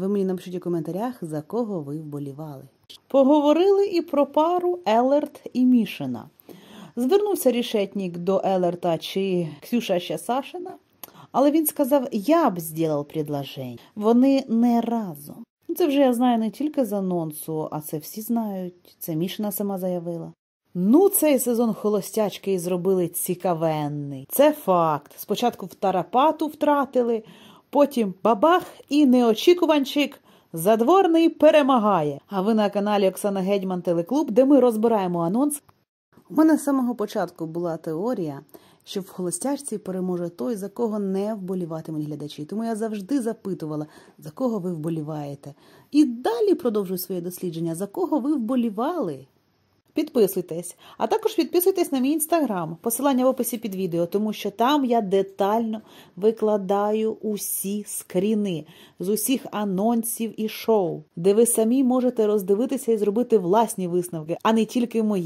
Ви мені напишіть у коментарях, за кого ви вболівали. Поговорили і про пару Елерт і Мішина. Звернувся Рішетнік до Елерта чи Ксюша ще Сашина, але він сказав, я б зділав предложення. Вони не разом. Це вже я знаю не тільки з анонсу, а це всі знають. Це Мішина сама заявила. Ну, цей сезон холостячки і зробили цікавенний. Це факт. Спочатку в Тарапату втратили. Потім бабах і неочікуванчик. Задворний перемагає. А ви на каналі Оксана Гетьман Телеклуб, де ми розбираємо анонс. У мене з самого початку була теорія, що в холостячці переможе той, за кого не вболіватимуть глядачі. Тому я завжди запитувала, за кого ви вболіваєте. І далі продовжую своє дослідження, за кого ви вболівали. Підписуйтесь, а також підписуйтесь на мій інстаграм, посилання в описі під відео, тому що там я детально викладаю усі скріни з усіх анонсів і шоу, де ви самі можете роздивитися і зробити власні висновки, а не тільки мої.